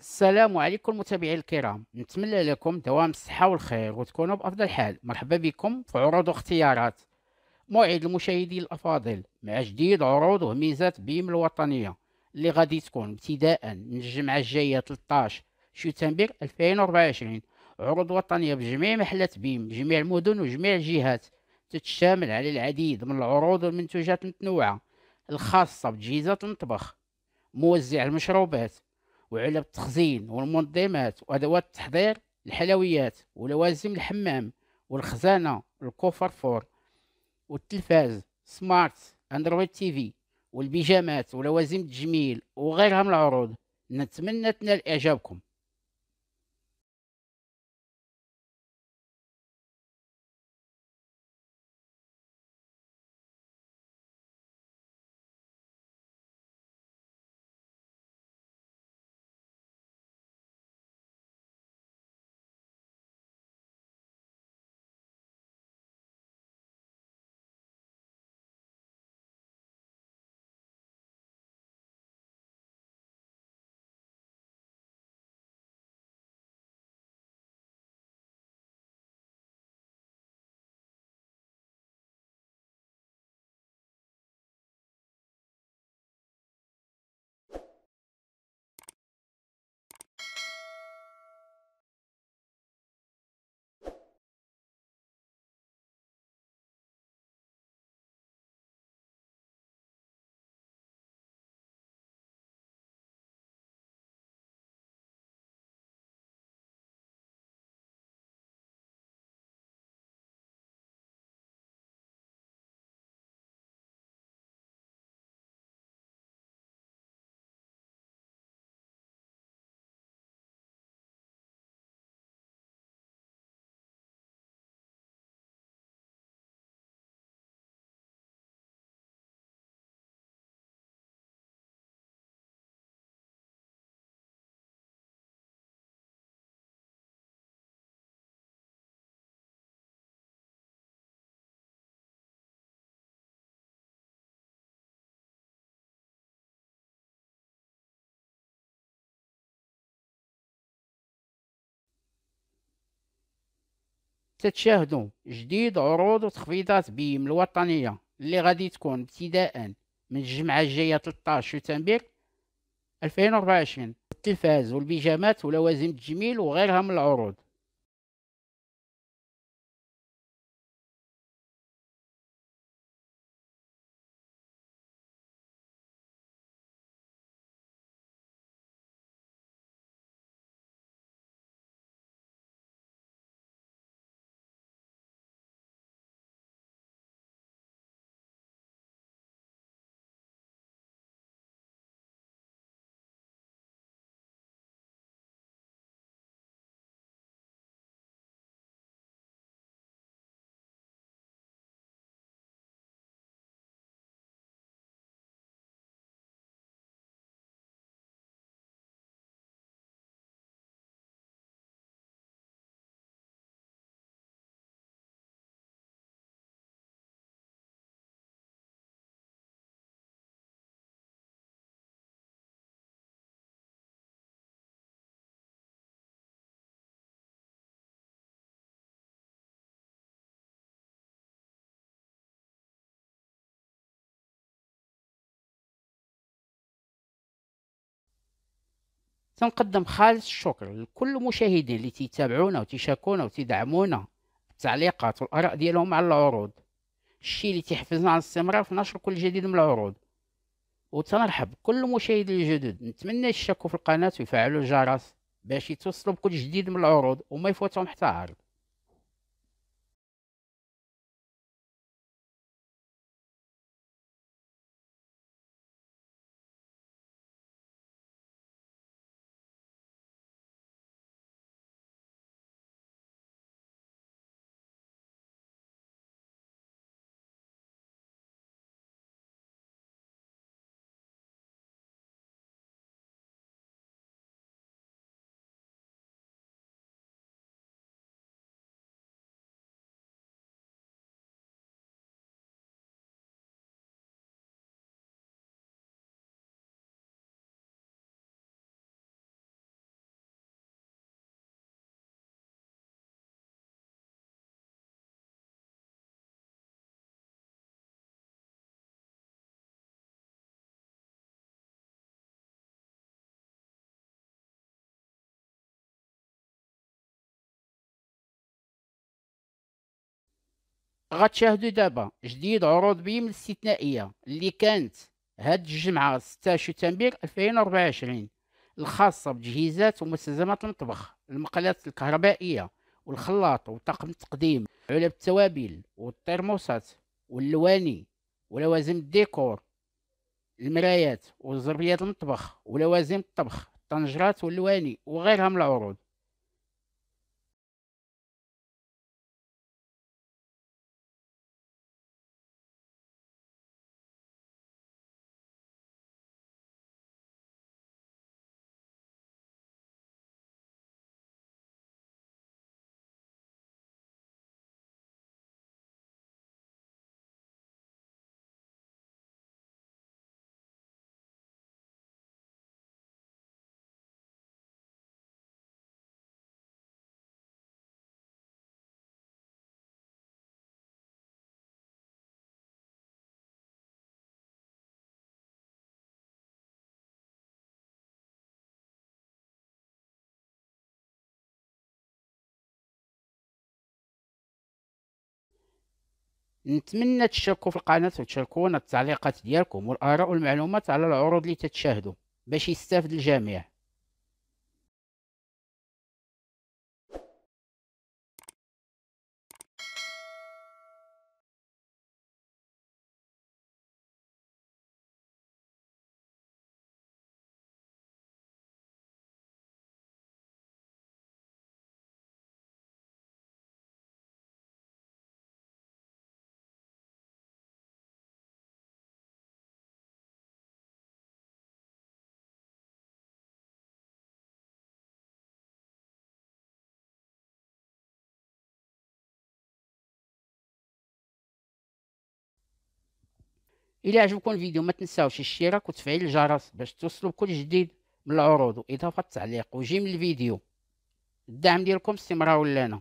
السلام عليكم المتابعين الكرام نتمنى لكم دوام الصحة والخير وتكونوا بأفضل حال مرحبا بكم في عروض اختيارات موعد المشاهدين الأفاضل مع جديد عروض وميزات بيم الوطنية اللي غادي تكون ابتداء من الجمعة الجاية 13 شتنبر 2024 عروض وطنية بجميع محلات بيم بجميع المدن وجميع الجهات تتشامل على العديد من العروض والمنتوجات المتنوعة الخاصة بتجهيزات المطبخ موزع المشروبات وعلب التخزين والمنظمات وأدوات التحضير الحلويات ولوازم الحمام والخزانة فور والتلفاز سمارت اندرويد تي في والبيجامات ولوازم التجميل وغيرها من العروض نتمنى تنال اعجابكم تتشاهدوا جديد عروض وتخفيضات بيم الوطنية اللي غادي تكون ابتداء من الجمعة الجاية 13 شتنبر 2024 التلفاز والبيجامات ولوازم التجميل وغيرها من العروض تنقدم خالص الشكر لكل المشاهدين اللي تيتابعونا وتيشاركونا وتدعمونا بالتعليقات والاراء ديالهم على العروض الشيء اللي تيحفزنا على الاستمرار في نشر كل جديد من العروض وتنرحب بكل المشاهدين الجدد نتمنى يشتركوا في القناه ويفعلوا الجرس باش يتوصلوا بكل جديد من العروض وما يفوتهم حتى عرض غتشاهدوا دابا جديد عروض بيم الاستثنائيه اللي كانت هاد الجمعه 6 شتنبر 2024 الخاصه بتجهيزات ومستلزمات المطبخ المقلات الكهربائيه والخلاط وطاقم التقديم علب التوابل والترموسات واللواني ولوازم الديكور المرايات وزربيات المطبخ ولوازم الطبخ الطنجرات واللواني وغيرها من العروض نتمنى تشاركوا في القناة وتشاركونا التعليقات ديالكم والآراء والمعلومات على العروض اللي تتشاهدوا باش يستافد الجميع الى عجبكم الفيديو ما تنساوش الاشتراك وتفعيل الجرس باش توصلوا بكل جديد من العروض واضافه التعليق وجيم الفيديو الدعم ديالكم استمرار لنا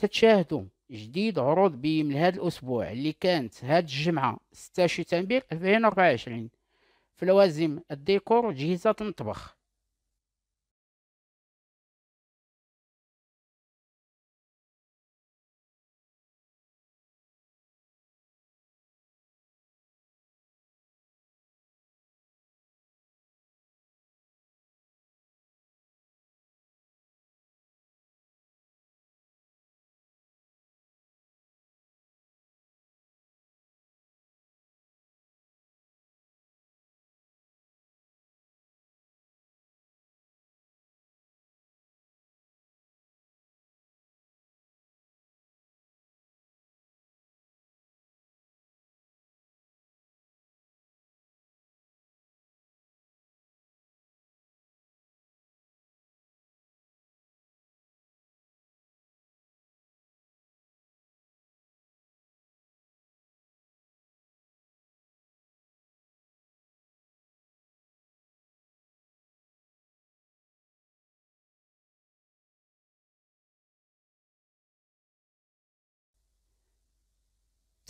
تتشاهدوا جديد عروض من هذا الأسبوع اللي كانت هاد الجمعة 16 شتنبر 2024 في لوازم الديكور وتجهيزات المطبخ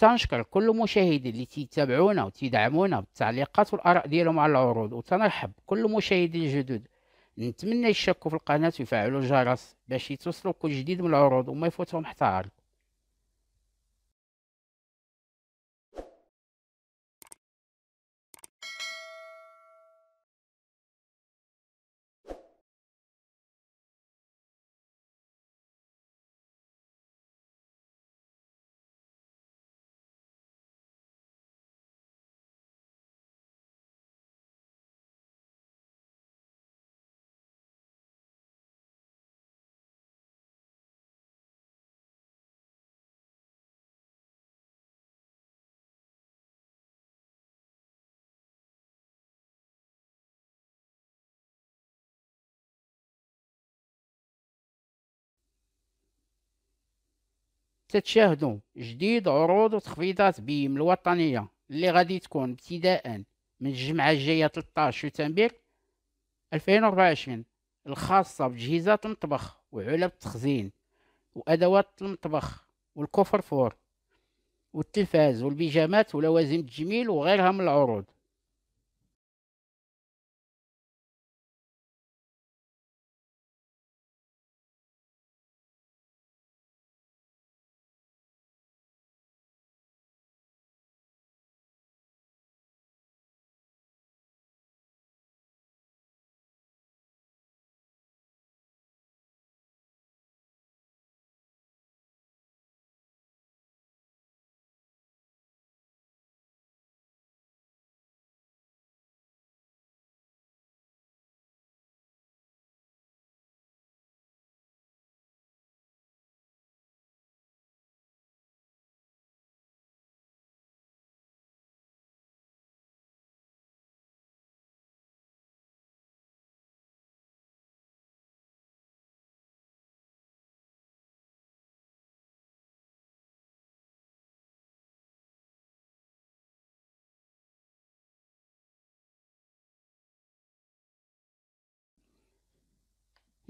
تنشكر كل مشاهد اللي تيتابعونا وتدعمونا بالتعليقات والاراء ديالهم على العروض وتنرحب كل مشاهد الجدد نتمنى يشاركوا في القناه ويفعلوا الجرس باش يتوصلوا كل جديد من العروض وما يفوتهم حتى عرض تتشاهدوا جديد عروض وتخفيضات بيم الوطنية اللي غادي تكون ابتداء من الجمعة الجاية 13 شتنبير 2024 الخاصة بتجهيزات المطبخ وعلب التخزين وأدوات المطبخ فور والتلفاز والبيجامات ولوازم التجميل وغيرها من العروض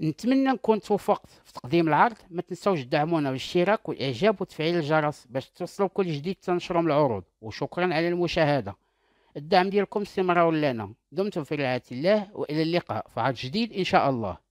نتمنى نكون توفقت في تقديم العرض ما تنسوش دعمونا بالاشتراك والاعجاب وتفعيل الجرس باش توصلوا كل جديد تنشروا العروض وشكرا على المشاهده الدعم ديالكم استمرار لنا دمتم في رعايه الله والى اللقاء في عرض جديد ان شاء الله